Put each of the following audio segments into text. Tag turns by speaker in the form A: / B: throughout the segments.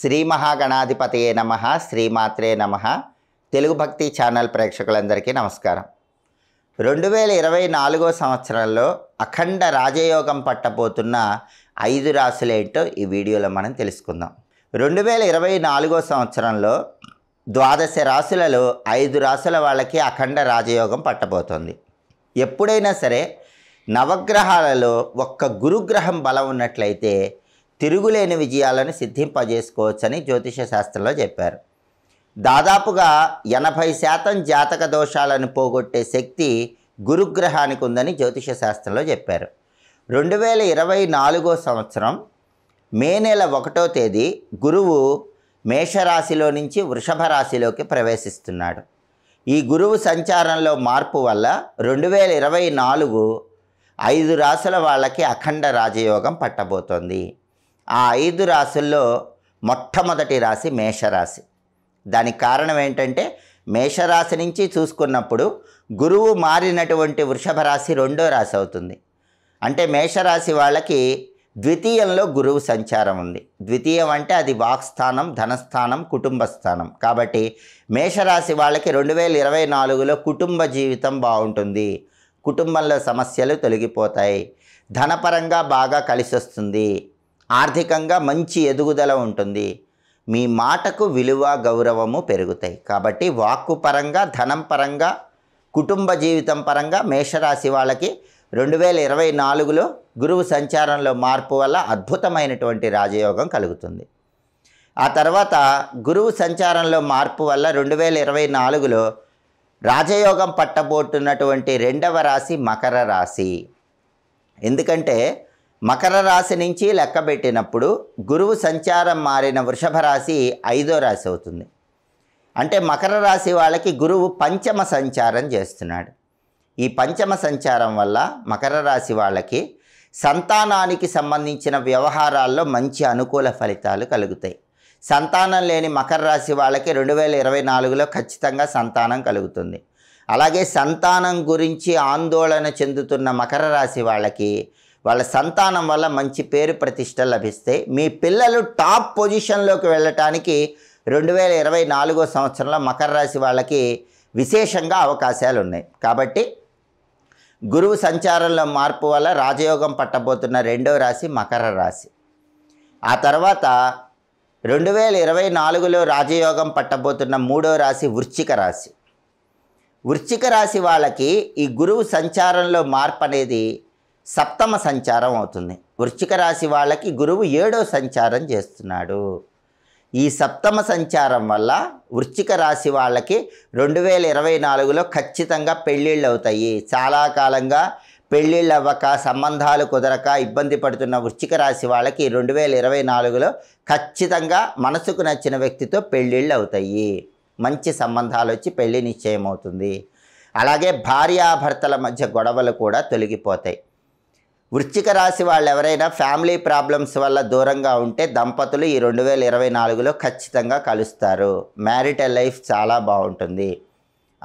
A: శ్రీ మహాగణాధిపతయే నమ శ్రీమాత్రే నమ తెలుగు భక్తి ఛానల్ ప్రేక్షకులందరికీ నమస్కారం రెండు వేల ఇరవై నాలుగో సంవత్సరంలో అఖండ రాజయోగం పట్టబోతున్న ఐదు రాశులేంటో ఈ వీడియోలో మనం తెలుసుకుందాం రెండు వేల ఇరవై నాలుగో సంవత్సరంలో ద్వాదశ రాశులలో ఐదు రాశుల వాళ్ళకి అఖండ రాజయోగం పట్టబోతోంది ఎప్పుడైనా సరే నవగ్రహాలలో ఒక్క గురుగ్రహం బలం ఉన్నట్లయితే తిరుగులేని విజయాలను సిద్ధింపజేసుకోవచ్చని జ్యోతిష శాస్త్రంలో చెప్పారు దాదాపుగా ఎనభై శాతం జాతక దోషాలను పోగొట్టే శక్తి గురుగ్రహానికి ఉందని జ్యోతిష శాస్త్రంలో చెప్పారు రెండు వేల ఇరవై నాలుగో సంవత్సరం మే నెల ఒకటో తేదీ గురువు మేషరాశిలో నుంచి వృషభ రాశిలోకి ప్రవేశిస్తున్నాడు ఈ గురువు సంచారంలో మార్పు వల్ల రెండు వేల ఇరవై నాలుగు ఐదు రాశుల వాళ్ళకి అఖండ రాజయోగం పట్టబోతోంది ఆ ఐదు రాశుల్లో మొట్టమొదటి రాశి మేషరాశి దానికి కారణం ఏంటంటే మేషరాశి నుంచి చూసుకున్నప్పుడు గురువు మారినటువంటి వృషభ రాశి రెండో రాశి అవుతుంది అంటే మేషరాశి వాళ్ళకి ద్వితీయంలో గురువు సంచారం ఉంది ద్వితీయం అంటే అది వాక్స్థానం ధనస్థానం కుటుంబ స్థానం కాబట్టి మేషరాశి వాళ్ళకి రెండు వేల ఇరవై నాలుగులో కుటుంబ జీవితం బాగుంటుంది కుటుంబంలో సమస్యలు తొలగిపోతాయి ధనపరంగా బాగా కలిసి వస్తుంది ఆర్థికంగా మంచి ఎదుగుదల ఉంటుంది మీ మాటకు విలువ గౌరవము పెరుగుతాయి కాబట్టి వాక్కు పరంగా ధనం పరంగా కుటుంబ జీవితం పరంగా మేషరాశి వాళ్ళకి రెండు వేల ఇరవై నాలుగులో గురువు సంచారంలో మార్పు వల్ల అద్భుతమైనటువంటి రాజయోగం కలుగుతుంది ఆ తర్వాత గురువు సంచారంలో మార్పు వల్ల రెండు వేల ఇరవై నాలుగులో రాజయోగం పట్టబోతున్నటువంటి రెండవ రాశి మకర రాశి ఎందుకంటే మకర రాశి నుంచి లెక్క పెట్టినప్పుడు గురువు సంచారం మారిన వృషభ రాశి ఐదో రాశి అవుతుంది అంటే మకర రాశి వాళ్ళకి గురువు పంచమ సంచారం చేస్తున్నాడు ఈ పంచమ సంచారం వల్ల మకర రాశి వాళ్ళకి సంతానానికి సంబంధించిన వ్యవహారాల్లో మంచి అనుకూల ఫలితాలు కలుగుతాయి సంతానం లేని మకర రాశి వాళ్ళకి రెండు వేల ఇరవై నాలుగులో ఖచ్చితంగా సంతానం కలుగుతుంది అలాగే సంతానం గురించి ఆందోళన చెందుతున్న మకర రాశి వాళ్ళకి వాళ్ళ సంతానం వల్ల మంచి పేరు ప్రతిష్ట లభిస్తాయి మీ పిల్లలు టాప్ పొజిషన్లోకి వెళ్ళటానికి రెండు వేల ఇరవై నాలుగో సంవత్సరంలో మకర రాశి వాళ్ళకి విశేషంగా అవకాశాలు ఉన్నాయి కాబట్టి గురువు సంచారంలో మార్పు వల్ల రాజయోగం పట్టబోతున్న రెండవ రాశి మకర రాశి ఆ తర్వాత రెండు వేల ఇరవై నాలుగులో రాజయోగం పట్టబోతున్న మూడో రాశి వృశ్చిక రాశి వృశ్చిక రాశి వాళ్ళకి ఈ గురువు సంచారంలో మార్పు అనేది సప్తమ సంచారం అవుతుంది వృశ్చిక రాశి వాళ్ళకి గురువు ఏడో సంచారం చేస్తున్నాడు ఈ సప్తమ సంచారం వల్ల వృశ్చిక రాశి వాళ్ళకి రెండు వేల ఇరవై నాలుగులో ఖచ్చితంగా పెళ్ళిళ్ళు అవుతాయి చాలా కాలంగా పెళ్ళిళ్ళు అవ్వక సంబంధాలు కుదరక ఇబ్బంది పడుతున్న వృశ్చిక రాశి వాళ్ళకి రెండు వేల ఇరవై నాలుగులో ఖచ్చితంగా మనసుకు నచ్చిన వ్యక్తితో పెళ్ళిళ్ళు అవుతాయి మంచి సంబంధాలు వచ్చి పెళ్లి నిశ్చయం అవుతుంది అలాగే భార్యాభర్తల మధ్య గొడవలు కూడా తొలగిపోతాయి వృశ్చిక రాశి వాళ్ళు ఎవరైనా ఫ్యామిలీ ప్రాబ్లమ్స్ వల్ల దూరంగా ఉంటే దంపతులు ఈ రెండు వేల ఇరవై నాలుగులో ఖచ్చితంగా కలుస్తారు మ్యారిటల్ లైఫ్ చాలా బాగుంటుంది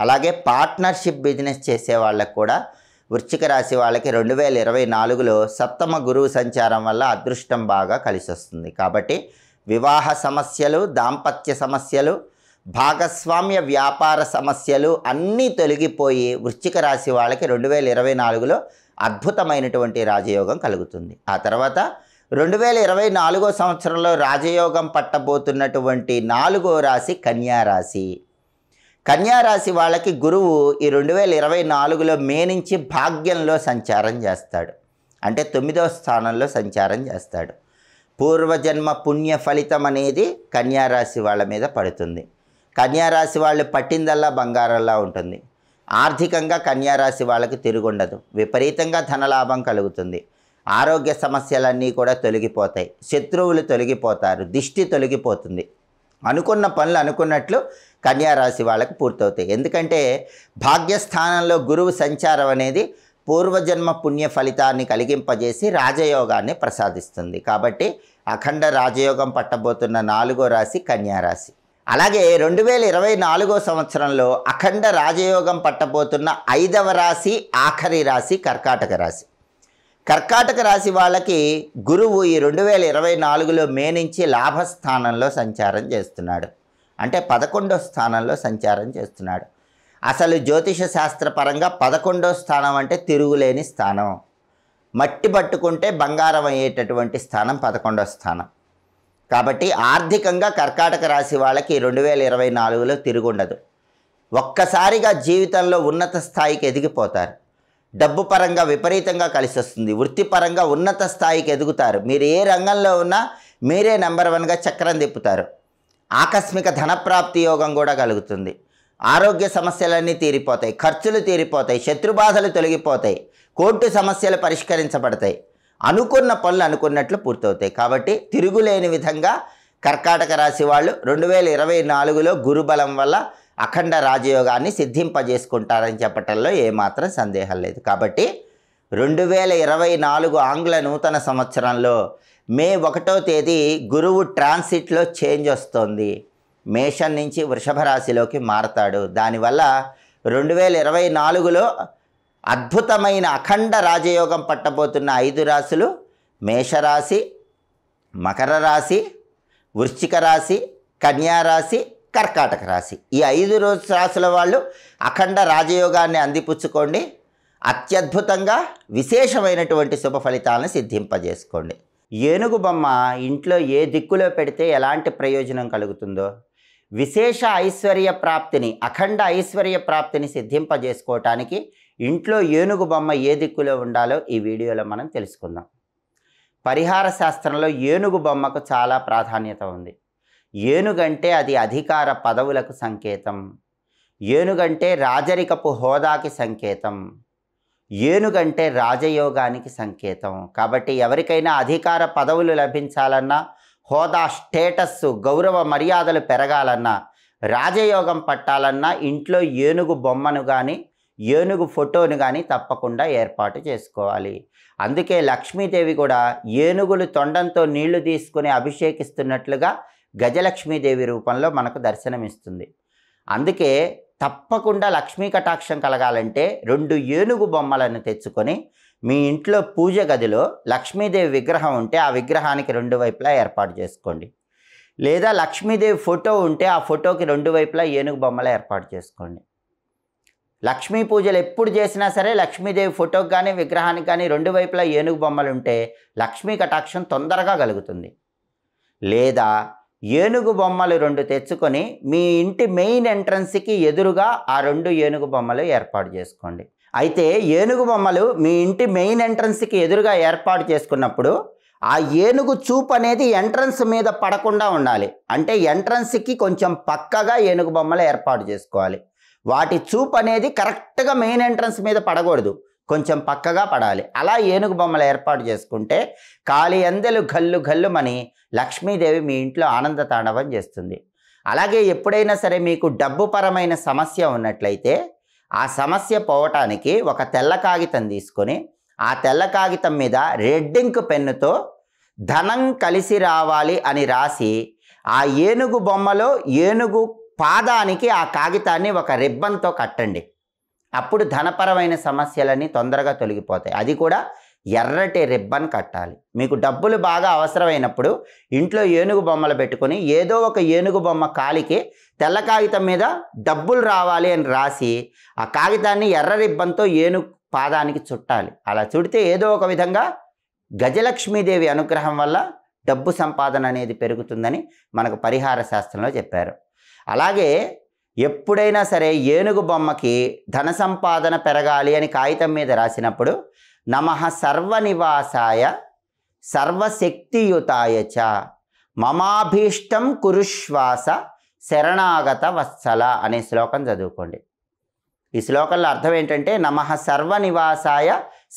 A: అలాగే పార్ట్నర్షిప్ బిజినెస్ చేసే వాళ్ళకు కూడా వృశ్చిక రాశి వాళ్ళకి రెండు వేల ఇరవై నాలుగులో సప్తమ గురువు సంచారం వల్ల అదృష్టం బాగా కలిసి వస్తుంది కాబట్టి వివాహ సమస్యలు దాంపత్య సమస్యలు భాగస్వామ్య వ్యాపార సమస్యలు అన్నీ తొలగిపోయి వృశ్చిక రాశి వాళ్ళకి రెండు వేల ఇరవై నాలుగులో అద్భుతమైనటువంటి రాజయోగం కలుగుతుంది ఆ తర్వాత రెండు వేల ఇరవై నాలుగో సంవత్సరంలో రాజయోగం పట్టబోతున్నటువంటి నాలుగో రాశి కన్యారాశి కన్యారాశి వాళ్ళకి గురువు ఈ రెండు వేల ఇరవై నాలుగులో మే నుంచి భాగ్యంలో సంచారం చేస్తాడు అంటే తొమ్మిదవ స్థానంలో సంచారం చేస్తాడు పూర్వజన్మ పుణ్య ఫలితం అనేది కన్యారాశి వాళ్ళ మీద పడుతుంది కన్యారాశి వాళ్ళు పట్టిందల్లా బంగారంలా ఉంటుంది ఆర్థికంగా కన్యారాశి వాళ్ళకి తిరుగుండదు విపరీతంగా ధనలాభం కలుగుతుంది ఆరోగ్య సమస్యలన్నీ కూడా తొలగిపోతాయి శత్రువులు తొలగిపోతారు దిష్టి తొలగిపోతుంది అనుకున్న పనులు అనుకున్నట్లు కన్యారాశి వాళ్ళకి పూర్తవుతాయి ఎందుకంటే భాగ్యస్థానంలో గురువు సంచారం అనేది పూర్వజన్మ పుణ్య ఫలితాన్ని కలిగింపజేసి రాజయోగాన్ని ప్రసాదిస్తుంది కాబట్టి అఖండ రాజయోగం పట్టబోతున్న నాలుగో రాశి కన్యారాశి అలాగే రెండు వేల ఇరవై నాలుగో సంవత్సరంలో అఖండ రాజయోగం పట్టబోతున్న ఐదవ రాశి ఆఖరి రాశి కర్కాటక రాశి కర్కాటక రాశి వాళ్ళకి గురువు ఈ రెండు వేల ఇరవై నాలుగులో మే నుంచి లాభస్థానంలో సంచారం చేస్తున్నాడు అంటే పదకొండో స్థానంలో సంచారం చేస్తున్నాడు అసలు జ్యోతిష శాస్త్రపరంగా పదకొండో స్థానం అంటే తిరుగులేని స్థానం మట్టి పట్టుకుంటే బంగారం అయ్యేటటువంటి స్థానం పదకొండో స్థానం కాబట్టి ఆర్థికంగా కర్కాటక రాశి వాళ్ళకి రెండు వేల ఇరవై నాలుగులో తిరుగుండదు ఒక్కసారిగా జీవితంలో ఉన్నత స్థాయికి ఎదిగిపోతారు డబ్బు పరంగా విపరీతంగా కలిసి వస్తుంది వృత్తిపరంగా ఉన్నత స్థాయికి ఎదుగుతారు మీరు ఏ రంగంలో ఉన్నా మీరే నెంబర్ వన్గా చక్రం తిప్పుతారు ఆకస్మిక ధనప్రాప్తి యోగం కూడా కలుగుతుంది ఆరోగ్య సమస్యలన్నీ తీరిపోతాయి ఖర్చులు తీరిపోతాయి శత్రుబాధలు తొలగిపోతాయి కోర్టు సమస్యలు పరిష్కరించబడతాయి అనుకున్న పనులు అనుకున్నట్లు పూర్తవుతాయి కాబట్టి తిరుగులేని విధంగా కర్కాటక రాశి వాళ్ళు రెండు వేల ఇరవై నాలుగులో గురుబలం వల్ల అఖండ రాజయోగాన్ని సిద్ధింపజేసుకుంటారని చెప్పటంలో ఏమాత్రం సందేహం లేదు కాబట్టి రెండు వేల ఇరవై నాలుగు ఆంగ్ల నూతన సంవత్సరంలో మే ఒకటో తేదీ గురువు ట్రాన్సిట్లో చేంజ్ వస్తుంది మేషం నుంచి వృషభ రాశిలోకి మారతాడు దానివల్ల రెండు వేల ఇరవై నాలుగులో అద్భుతమైన అఖండ రాజయోగం పట్టబోతున్న ఐదు రాశులు మేషరాశి మకర రాశి వృశ్చిక రాశి కన్యారాశి కర్కాటక రాశి ఈ ఐదు రోజు రాశుల వాళ్ళు అఖండ రాజయోగాన్ని అందిపుచ్చుకోండి అత్యద్భుతంగా విశేషమైనటువంటి శుభ ఫలితాలను సిద్ధింపజేసుకోండి ఏనుగు బొమ్మ ఇంట్లో ఏ దిక్కులో పెడితే ఎలాంటి ప్రయోజనం కలుగుతుందో విశేష ఐశ్వర్య ప్రాప్తిని అఖండ ఐశ్వర్య ప్రాప్తిని సిద్ధింపజేసుకోవటానికి ఇంట్లో ఏనుగు బొమ్మ ఏ దిక్కులో ఉండాలో ఈ వీడియోలో మనం తెలుసుకుందాం పరిహార శాస్త్రంలో ఏనుగు బొమ్మకు చాలా ప్రాధాన్యత ఉంది ఏనుగంటే అది అధికార పదవులకు సంకేతం ఏనుగంటే రాజరికపు హోదాకి సంకేతం ఏనుగంటే రాజయోగానికి సంకేతం కాబట్టి ఎవరికైనా అధికార పదవులు లభించాలన్నా హోదా స్టేటస్ గౌరవ మర్యాదలు పెరగాలన్నా రాజయోగం పట్టాలన్నా ఇంట్లో ఏనుగు బొమ్మను కానీ ఏనుగు ఫోటోను కానీ తప్పకుండా ఏర్పాటు చేసుకోవాలి అందుకే లక్ష్మీదేవి కూడా ఏనుగులు తొండంతో నీళ్లు తీసుకుని అభిషేకిస్తున్నట్లుగా గజలక్ష్మీదేవి రూపంలో మనకు దర్శనమిస్తుంది అందుకే తప్పకుండా లక్ష్మీ కటాక్షం కలగాలంటే రెండు ఏనుగు బొమ్మలను తెచ్చుకొని మీ ఇంట్లో పూజ గదిలో లక్ష్మీదేవి విగ్రహం ఉంటే ఆ విగ్రహానికి రెండు వైపులా ఏర్పాటు చేసుకోండి లేదా లక్ష్మీదేవి ఫోటో ఉంటే ఆ ఫోటోకి రెండు వైపులా ఏనుగు బొమ్మలు ఏర్పాటు చేసుకోండి లక్ష్మీ పూజలు ఎప్పుడు చేసినా సరే లక్ష్మీదేవి ఫోటోకి కానీ విగ్రహానికి కానీ రెండు వైపులా ఏనుగు బొమ్మలు ఉంటే లక్ష్మీ కటాక్షం తొందరగా కలుగుతుంది లేదా ఏనుగు బొమ్మలు రెండు తెచ్చుకొని మీ ఇంటి మెయిన్ ఎంట్రన్స్కి ఎదురుగా ఆ రెండు ఏనుగు బొమ్మలు ఏర్పాటు చేసుకోండి అయితే ఏనుగు బొమ్మలు మీ ఇంటి మెయిన్ ఎంట్రన్స్కి ఎదురుగా ఏర్పాటు చేసుకున్నప్పుడు ఆ ఏనుగు చూపు అనేది ఎంట్రన్స్ మీద పడకుండా ఉండాలి అంటే ఎంట్రన్స్కి కొంచెం పక్కగా ఏనుగు బొమ్మలు ఏర్పాటు చేసుకోవాలి వాటి చూపు అనేది కరెక్ట్గా మెయిన్ ఎంట్రన్స్ మీద పడకూడదు కొంచెం పక్కగా పడాలి అలా ఏనుగు బొమ్మలు ఏర్పాటు చేసుకుంటే కాలి అందెలు గల్లు గల్లుమని లక్ష్మీదేవి మీ ఇంట్లో ఆనంద తాండవం చేస్తుంది అలాగే ఎప్పుడైనా సరే మీకు డబ్బు పరమైన సమస్య ఉన్నట్లయితే ఆ సమస్య పోవటానికి ఒక తెల్ల కాగితం తీసుకొని ఆ తెల్ల కాగితం మీద రెడ్ ఇంక్ పెన్నుతో ధనం కలిసి రావాలి అని రాసి ఆ ఏనుగు బొమ్మలో ఏనుగు పాదానికి ఆ కాగితాన్ని ఒక రిబ్బన్తో కట్టండి అప్పుడు ధనపరమైన సమస్యలన్నీ తొందరగా తొలగిపోతాయి అది కూడా ఎర్రటి రిబ్బన్ కట్టాలి మీకు డబ్బులు బాగా అవసరమైనప్పుడు ఇంట్లో ఏనుగు బొమ్మలు పెట్టుకొని ఏదో ఒక ఏనుగు బొమ్మ కాలికి తెల్ల కాగితం మీద డబ్బులు రావాలి అని రాసి ఆ కాగితాన్ని ఎర్ర రిబ్బంతో ఏనుగు పాదానికి చుట్టాలి అలా చుడితే ఏదో ఒక విధంగా గజలక్ష్మీదేవి అనుగ్రహం వల్ల డబ్బు సంపాదన అనేది పెరుగుతుందని మనకు పరిహార శాస్త్రంలో చెప్పారు అలాగే ఎప్పుడైనా సరే ఏనుగు బొమ్మకి ధన సంపాదన పెరగాలి అని కాగితం మీద రాసినప్పుడు నమ సర్వనివాసాయ సర్వశక్తియుతాయ చ మమాభీష్టం కురుశ్వాస శరణాగత వత్సల అనే శ్లోకం చదువుకోండి ఈ శ్లోకంలో అర్థం ఏంటంటే నమ సర్వనివాసాయ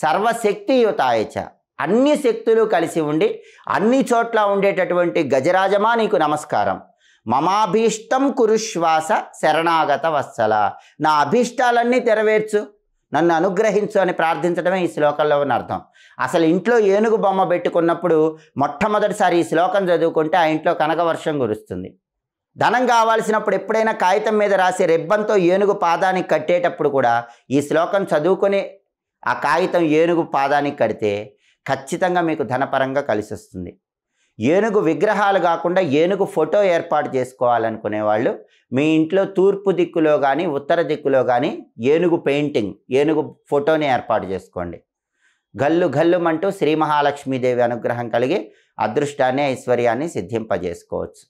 A: సర్వశక్తియుతాయ అన్ని శక్తులు కలిసి ఉండి అన్ని చోట్ల ఉండేటటువంటి గజరాజమా నీకు నమస్కారం మమాభీష్టం కురుశ్వాస శరణాగత వత్సల నా అభీష్టాలన్నీ తెరవేర్చు నన్ను అనుగ్రహించు అని ప్రార్థించడమే ఈ శ్లోకంలో ఉన్న అర్థం అసలు ఇంట్లో ఏనుగు బొమ్మ పెట్టుకున్నప్పుడు మొట్టమొదటిసారి ఈ శ్లోకం చదువుకుంటే ఆ ఇంట్లో కనకవర్షం కురుస్తుంది ధనం కావాల్సినప్పుడు ఎప్పుడైనా కాగితం మీద రాసే రెబ్బంతో ఏనుగు పాదానికి కట్టేటప్పుడు కూడా ఈ శ్లోకం చదువుకొని ఆ కాగితం ఏనుగు పాదానికి కడితే ఖచ్చితంగా మీకు ధనపరంగా కలిసి వస్తుంది ఏనుగు విగ్రహాలు కాకుండా ఏనుగు ఫోటో ఏర్పాటు చేసుకోవాలనుకునే వాళ్ళు మీ ఇంట్లో తూర్పు దిక్కులో కానీ ఉత్తర దిక్కులో కానీ ఏనుగు పెయింటింగ్ ఏనుగు ఫోటోని ఏర్పాటు చేసుకోండి గల్లు గల్లుమంటూ శ్రీ మహాలక్ష్మీదేవి అనుగ్రహం కలిగి అదృష్టాన్ని ఐశ్వర్యాన్ని సిద్ధింపజేసుకోవచ్చు